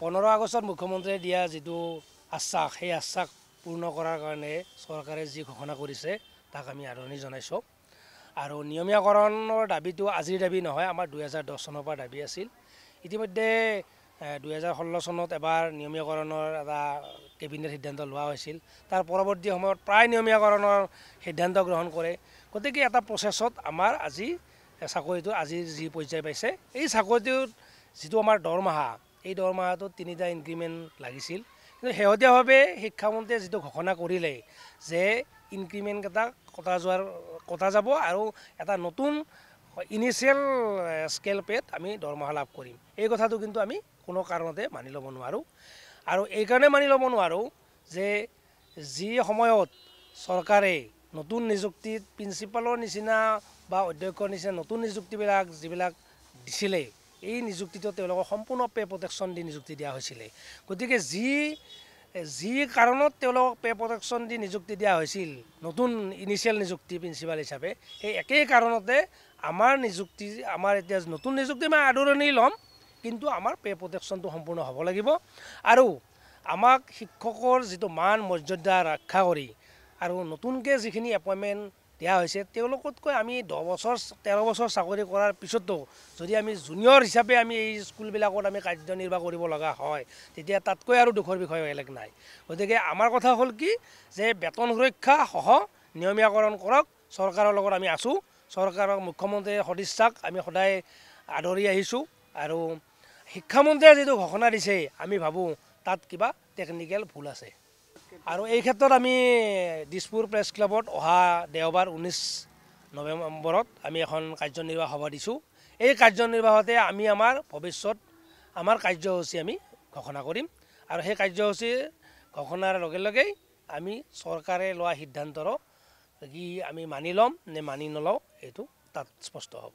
পোন্ধৰ আগষ্টত মুখ্যমন্ত্ৰীয়ে দিয়া যিটো আশ্বাস সেই আশ্বাস পূৰ্ণ কৰাৰ কাৰণে চৰকাৰে যি ঘোষণা কৰিছে তাক আমি আদৰণি জনাইছোঁ আৰু নিয়মীয়াকৰণৰ দাবীটো আজিৰ দাবী নহয় আমাৰ দুহেজাৰ দহ চনৰ পৰা দাবী আছিল ইতিমধ্যে দুহেজাৰ ষোল্ল চনত এবাৰ নিয়মীয়াকৰণৰ এটা কেবিনেট সিদ্ধান্ত লোৱা হৈছিল তাৰ পৰৱৰ্তী সময়ত প্ৰায় নিয়মীয়াকৰণৰ সিদ্ধান্ত গ্ৰহণ কৰে গতিকে এটা প্ৰচেছত আমাৰ আজি চাকৰিটো আজিৰ যি পৰ্যায় পাইছে এই চাকৰিটোত যিটো আমাৰ দৰমহা এই দৰমহাটো তিনিটা ইনক্ৰিমেণ্ট লাগিছিল কিন্তু শেহতীয়াভাৱে শিক্ষামন্ত্ৰীয়ে যিটো ঘোষণা কৰিলে যে ইনক্ৰিমেণ্ট ইনক্ৰিমেণ্টকেইটা কটা যোৱাৰ কটা যাব আৰু এটা নতুন ইনিচিয়েল স্কেল পেড আমি দৰমহা লাভ কৰিম এই কথাটো কিন্তু আমি কোনো কাৰণতে মানি ল'ব নোৱাৰোঁ আৰু এইকাৰণে মানি ল'ব নোৱাৰোঁ যে যি সময়ত চৰকাৰে নতুন নিযুক্তিত প্ৰিন্সিপালৰ নিচিনা বা অধ্যক্ষৰ নিচিনা নতুন নিযুক্তিবিলাক যিবিলাক দিছিলে এই নিযুক্তিটো তেওঁলোকক সম্পূৰ্ণ পে প্ৰটেকশ্যন দি নিযুক্তি দিয়া হৈছিলে গতিকে যি যি কাৰণত তেওঁলোকক পে প্ৰটেকশ্যন দি নিযুক্তি দিয়া হৈছিল নতুন ইনিচিয়েল নিযুক্তি প্ৰিঞ্চিপাল হিচাপে সেই একেই কাৰণতে আমাৰ নিযুক্তি আমাৰ এতিয়া নতুন নিযুক্তি মই আদৰণি ল'ম কিন্তু আমাৰ পে প্ৰটেকশ্যনটো সম্পূৰ্ণ হ'ব লাগিব আৰু আমাক শিক্ষকৰ যিটো মান মৰ্যাদা ৰক্ষা কৰি আৰু নতুনকৈ যিখিনি এপইণ্টমেণ্ট দিয়া হৈছে তেওঁলোকতকৈ আমি দহ বছৰ তেৰ বছৰ চাকৰি কৰাৰ পিছতো যদি আমি জুনিয়ৰ হিচাপে আমি এই স্কুলবিলাকত আমি কাৰ্যনিৰ্বাহ কৰিব লগা হয় তেতিয়া তাতকৈ আৰু দুখৰ বিষয় বেলেগ নাই গতিকে আমাৰ কথা হ'ল কি যে বেতন সুৰক্ষা নিয়মীয়াকৰণ কৰক চৰকাৰৰ লগত আমি আছোঁ চৰকাৰক মুখ্যমন্ত্ৰীৰ সদিচ্ছাক আমি সদায় আদৰি আহিছোঁ আৰু শিক্ষামন্ত্ৰীয়ে যিটো ঘোষণা দিছে আমি ভাবোঁ তাত কিবা টেকনিকেল ভুল আছে আৰু এই ক্ষেত্ৰত আমি দিছপুৰ প্ৰেছ ক্লাবত অহা দেওবাৰ ঊনৈছ নৱেম্বৰত আমি এখন কাৰ্যনিৰ্বাহ সভা দিছোঁ এই কাৰ্যনিৰ্বাহতে আমি আমাৰ ভৱিষ্যত আমাৰ কাৰ্যসূচী আমি ঘোষণা কৰিম আৰু সেই কাৰ্যসূচী ঘোষণাৰ লগে লগেই আমি চৰকাৰে লোৱা সিদ্ধান্তৰ কি আমি মানি ল'ম নে মানি নলওঁ সেইটো তাত স্পষ্ট হ'ব